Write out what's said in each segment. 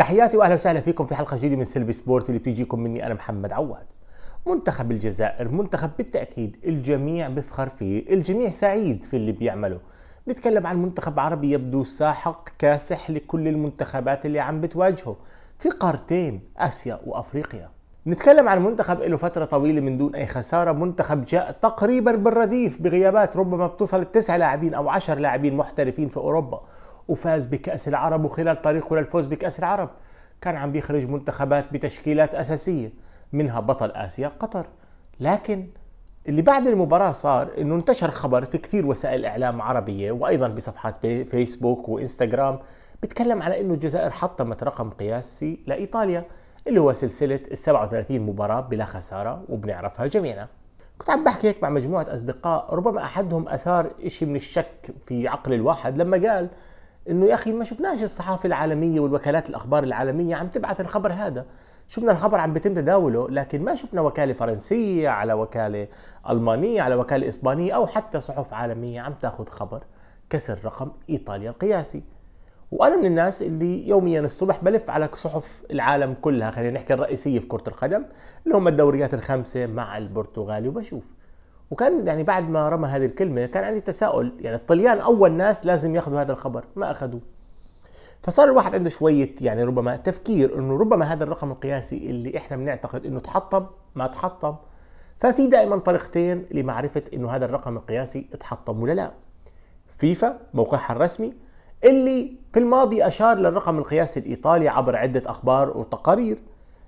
تحياتي واهلا وسهلا فيكم في حلقه جديده من سيلفي سبورت اللي بتيجيكم مني انا محمد عواد. منتخب الجزائر منتخب بالتاكيد الجميع بفخر فيه، الجميع سعيد في اللي بيعمله. بنتكلم عن منتخب عربي يبدو ساحق كاسح لكل المنتخبات اللي عم بتواجهه في قارتين اسيا وافريقيا. نتكلم عن منتخب له فترة طويلة من دون أي خسارة منتخب جاء تقريبا بالرديف بغيابات ربما بتصل التسع لاعبين أو عشر لاعبين محترفين في أوروبا وفاز بكأس العرب وخلال طريقه للفوز بكأس العرب كان عم بيخرج منتخبات بتشكيلات أساسية منها بطل آسيا قطر لكن اللي بعد المباراة صار انه انتشر خبر في كثير وسائل اعلام عربية وايضا بصفحات فيسبوك وانستغرام بتكلم على انه الجزائر حطمت رقم قياسي لايطاليا اللي هو سلسلة ال 37 مباراة بلا خسارة وبنعرفها جميعا. كنت عم بحكي هيك مع مجموعة اصدقاء ربما احدهم اثار شيء من الشك في عقل الواحد لما قال انه يا اخي ما شفناش الصحافه العالميه والوكالات الاخبار العالميه عم تبعث الخبر هذا شفنا الخبر عم بيتم تداوله لكن ما شفنا وكاله فرنسيه على وكاله المانيه على وكاله اسبانيه او حتى صحف عالميه عم تاخذ خبر كسر رقم ايطاليا القياسي وانا من الناس اللي يوميا الصبح بلف على صحف العالم كلها خلينا نحكي الرئيسيه في كره القدم اللي هم الدوريات الخمسه مع البرتغالي وبشوف وكان يعني بعد ما رمى هذه الكلمة كان عندي تساؤل يعني الطليان أول ناس لازم ياخذوا هذا الخبر ما أخذوه فصار الواحد عنده شوية يعني ربما تفكير انه ربما هذا الرقم القياسي اللي احنا بنعتقد انه تحطم ما تحطم ففي دائما طريقتين لمعرفة انه هذا الرقم القياسي تحطم ولا لا فيفا موقعها الرسمي اللي في الماضي اشار للرقم القياسي الايطالي عبر عدة اخبار وتقارير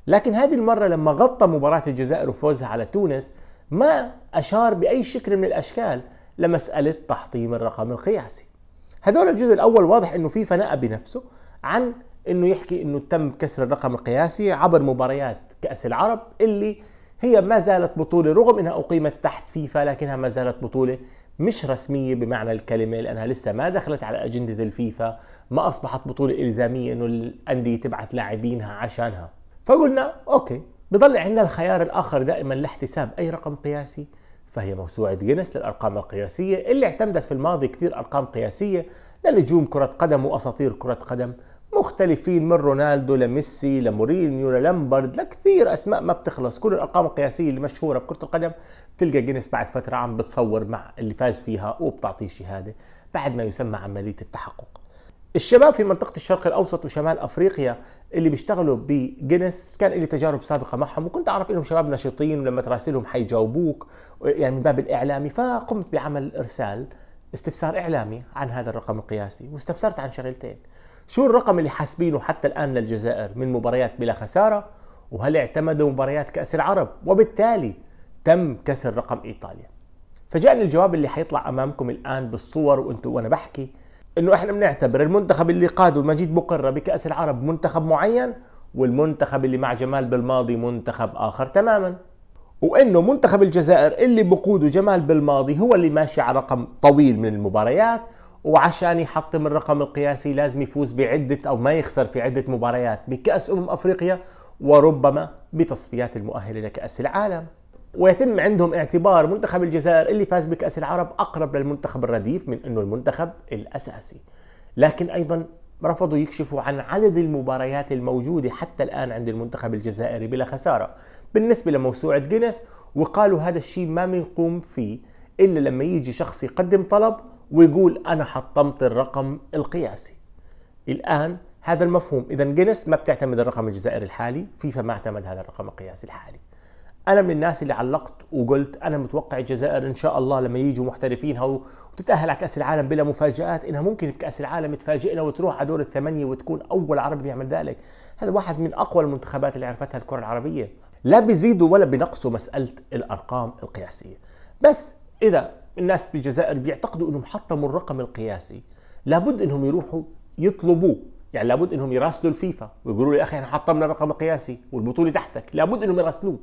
لكن هذه المرة لما غطى مباراة الجزائر وفوزها على تونس ما أشار بأي شكل من الأشكال لمسألة تحطيم الرقم القياسي هدول الجزء الأول واضح أنه في فناء بنفسه عن أنه يحكي أنه تم كسر الرقم القياسي عبر مباريات كأس العرب اللي هي ما زالت بطولة رغم أنها أقيمت تحت فيفا لكنها ما زالت بطولة مش رسمية بمعنى الكلمة لأنها لسه ما دخلت على أجندة الفيفا ما أصبحت بطولة إلزامية أنه الأندية تبعت لاعبينها عشانها فقلنا أوكي بضل عندنا الخيار الآخر دائما لاحتساب أي رقم قياسي فهي موسوعة جينيس للأرقام القياسية اللي اعتمدت في الماضي كثير أرقام قياسية لنجوم كرة قدم وأساطير كرة قدم مختلفين من رونالدو لميسي لمورينيو للمبرد لكثير اسماء ما بتخلص كل الارقام القياسيه المشهوره في كره القدم بتلقى جينيس بعد فتره عم بتصور مع اللي فاز فيها وبتعطيه شهاده بعد ما يسمى عمليه التحقق الشباب في منطقة الشرق الأوسط وشمال أفريقيا اللي بيشتغلوا بجنس كان لي تجارب سابقة معهم وكنت أعرف إنهم شباب نشيطين ولما تراسلهم حيجاوبوك يعني من باب الإعلامي فقمت بعمل إرسال استفسار إعلامي عن هذا الرقم القياسي واستفسرت عن شغلتين شو الرقم اللي حاسبينه حتى الآن للجزائر من مباريات بلا خسارة وهل اعتمدوا مباريات كأس العرب وبالتالي تم كسر رقم إيطاليا فجاءني الجواب اللي حيطلع أمامكم الآن بالصور وأنتوا وأنا بحكي انه احنا بنعتبر المنتخب اللي قاده مجيد مقره بكاس العرب منتخب معين والمنتخب اللي مع جمال بالماضي منتخب اخر تماما وانه منتخب الجزائر اللي بقوده جمال بالماضي هو اللي ماشي على رقم طويل من المباريات وعشان يحطم الرقم القياسي لازم يفوز بعدة أو ما يخسر في عدة مباريات بكأس أمم أفريقيا وربما بتصفيات المؤهلة لكأس العالم ويتم عندهم اعتبار منتخب الجزائر اللي فاز بكأس العرب أقرب للمنتخب الرديف من أنه المنتخب الأساسي لكن أيضا رفضوا يكشفوا عن عدد المباريات الموجودة حتى الآن عند المنتخب الجزائري بلا خسارة بالنسبة لموسوعة جينيس وقالوا هذا الشيء ما بنقوم فيه إلا لما يجي شخص يقدم طلب ويقول أنا حطمت الرقم القياسي الآن هذا المفهوم إذا جينيس ما بتعتمد الرقم الجزائري الحالي فيفا ما اعتمد هذا الرقم القياسي الحالي انا من الناس اللي علقت وقلت انا متوقع الجزائر ان شاء الله لما يجوا محترفينها وتتاهل على كاس العالم بلا مفاجات انها ممكن بكاس العالم تفاجئنا وتروح على دور الثمانيه وتكون اول عربي بيعمل ذلك هذا واحد من اقوى المنتخبات اللي عرفتها الكره العربيه لا بيزيدوا ولا بينقصوا مساله الارقام القياسيه بس اذا الناس في الجزائر بيعتقدوا انهم حطموا الرقم القياسي لابد انهم يروحوا يطلبوه يعني لابد انهم يراسلوا الفيفا ويقولوا لي اخي احنا حطمنا الرقم القياسي والبطوله تحتك لابد انهم يراسلوه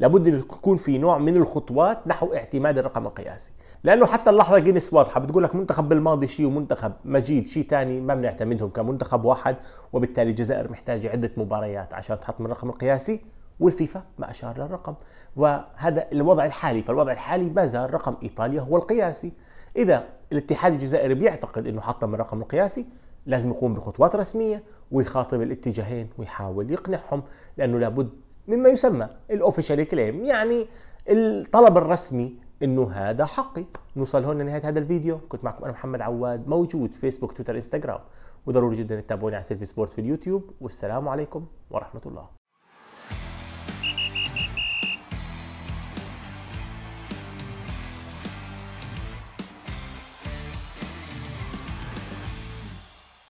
لابد ان يكون في نوع من الخطوات نحو اعتماد الرقم القياسي لانه حتى اللحظه جينيس واضحه بتقول لك منتخب بالماضي شيء ومنتخب مجيد شيء ثاني ما بنعتمدهم كمنتخب واحد وبالتالي الجزائر محتاجه عده مباريات عشان تحط من الرقم القياسي والفيفا ما اشار للرقم وهذا الوضع الحالي فالوضع الحالي ما زال رقم ايطاليا هو القياسي اذا الاتحاد الجزائري بيعتقد انه حطم الرقم القياسي لازم يقوم بخطوات رسميه ويخاطب الاتجاهين ويحاول يقنعهم لانه لابد مما يسمى الاوفيشال كليم يعني الطلب الرسمي انه هذا حقي نوصل هون لنهايه هذا الفيديو كنت معكم انا محمد عواد موجود فيسبوك تويتر انستغرام وضروري جدا تتابعوني على سيلفي سبورت في اليوتيوب والسلام عليكم ورحمه الله